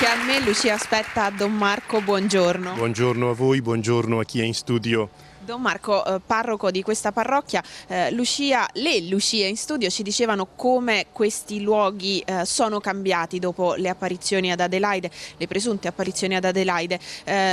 anche a me Lucia Aspetta Don Marco, buongiorno. Buongiorno a voi, buongiorno a chi è in studio. Don Marco, eh, parroco di questa parrocchia, eh, Lucia, le Lucie in studio ci dicevano come questi luoghi eh, sono cambiati dopo le apparizioni ad Adelaide, le presunte apparizioni ad Adelaide.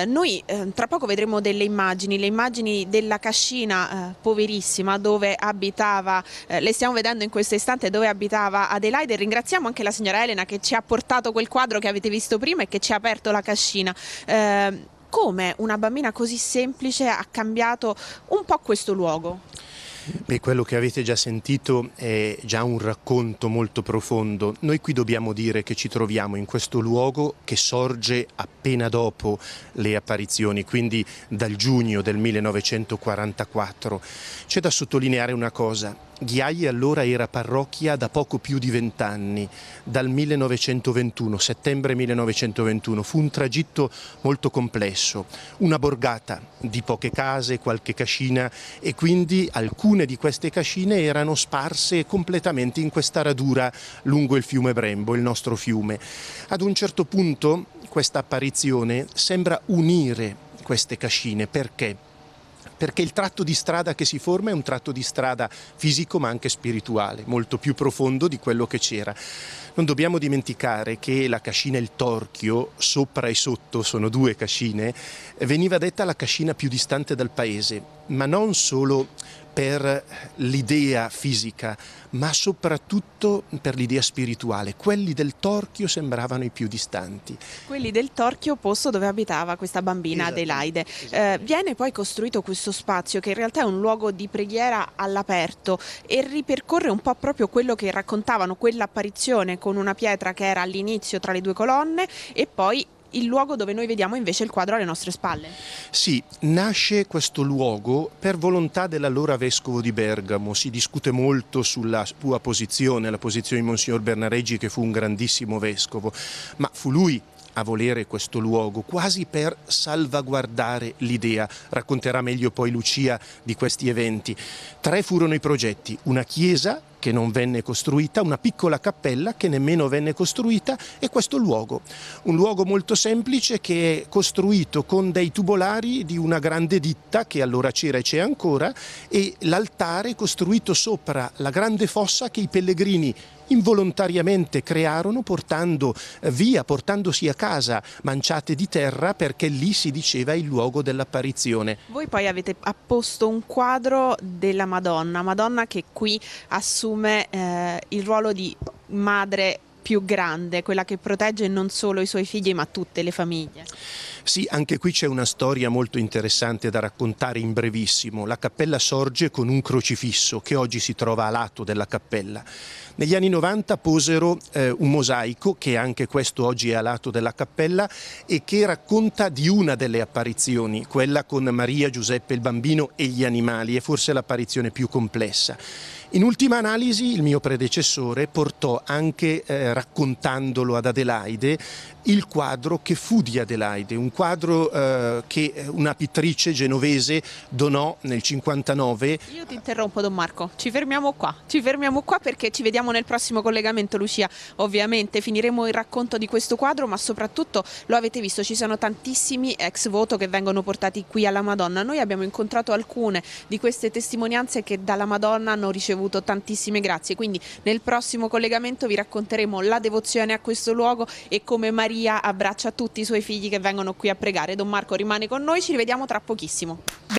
noi tra poco vedremo delle immagini, le immagini della cascina poverissima dove abitava, le stiamo vedendo in questo istante dove abitava Adelaide. Ringraziamo anche la signora Elena che ci ha portato quel quadro che avete visto prima e che ci ha aperto la cascina come una bambina così semplice ha cambiato un po' questo luogo? Beh, quello che avete già sentito è già un racconto molto profondo. Noi qui dobbiamo dire che ci troviamo in questo luogo che sorge appena dopo le apparizioni, quindi dal giugno del 1944. C'è da sottolineare una cosa, Ghiaie allora era parrocchia da poco più di vent'anni, dal 1921, settembre 1921. Fu un tragitto molto complesso, una borgata di poche case, qualche cascina e quindi alcune di queste cascine erano sparse completamente in questa radura lungo il fiume Brembo, il nostro fiume. Ad un certo punto questa apparizione sembra unire queste cascine perché? perché il tratto di strada che si forma è un tratto di strada fisico ma anche spirituale, molto più profondo di quello che c'era. Non dobbiamo dimenticare che la cascina e il torchio, sopra e sotto, sono due cascine, veniva detta la cascina più distante dal paese, ma non solo per l'idea fisica, ma soprattutto per l'idea spirituale. Quelli del Torchio sembravano i più distanti. Quelli del Torchio, posto dove abitava questa bambina esatto, Adelaide. Esatto. Eh, viene poi costruito questo spazio che in realtà è un luogo di preghiera all'aperto e ripercorre un po' proprio quello che raccontavano quell'apparizione con una pietra che era all'inizio tra le due colonne e poi il luogo dove noi vediamo invece il quadro alle nostre spalle. Sì, nasce questo luogo per volontà dell'allora vescovo di Bergamo, si discute molto sulla sua posizione, la posizione di Monsignor Bernareggi che fu un grandissimo vescovo, ma fu lui a volere questo luogo, quasi per salvaguardare l'idea. Racconterà meglio poi Lucia di questi eventi. Tre furono i progetti, una chiesa che non venne costruita, una piccola cappella che nemmeno venne costruita e questo luogo, un luogo molto semplice che è costruito con dei tubolari di una grande ditta che allora c'era e c'è ancora e l'altare costruito sopra la grande fossa che i pellegrini involontariamente crearono portando eh, via, portandosi a casa manciate di terra perché lì si diceva il luogo dell'apparizione. Voi poi avete apposto un quadro della Madonna, Madonna che qui assume eh, il ruolo di madre più grande, quella che protegge non solo i suoi figli ma tutte le famiglie. Sì, anche qui c'è una storia molto interessante da raccontare in brevissimo. La cappella sorge con un crocifisso che oggi si trova a lato della cappella. Negli anni 90 posero eh, un mosaico, che anche questo oggi è a lato della cappella, e che racconta di una delle apparizioni, quella con Maria, Giuseppe il bambino e gli animali, è forse l'apparizione più complessa. In ultima analisi il mio predecessore portò anche, eh, raccontandolo ad Adelaide, il quadro che fu di Adelaide, un quadro eh, che una pittrice genovese donò nel 59. Io ti interrompo Don Marco, ci fermiamo qua, ci fermiamo qua perché ci vediamo nel prossimo collegamento Lucia, ovviamente finiremo il racconto di questo quadro ma soprattutto lo avete visto, ci sono tantissimi ex voto che vengono portati qui alla Madonna, noi abbiamo incontrato alcune di queste testimonianze che dalla Madonna hanno ricevuto ricevuto tantissime grazie, quindi nel prossimo collegamento vi racconteremo la devozione a questo luogo e come Maria abbraccia tutti i suoi figli che vengono qui a pregare. Don Marco rimane con noi, ci rivediamo tra pochissimo.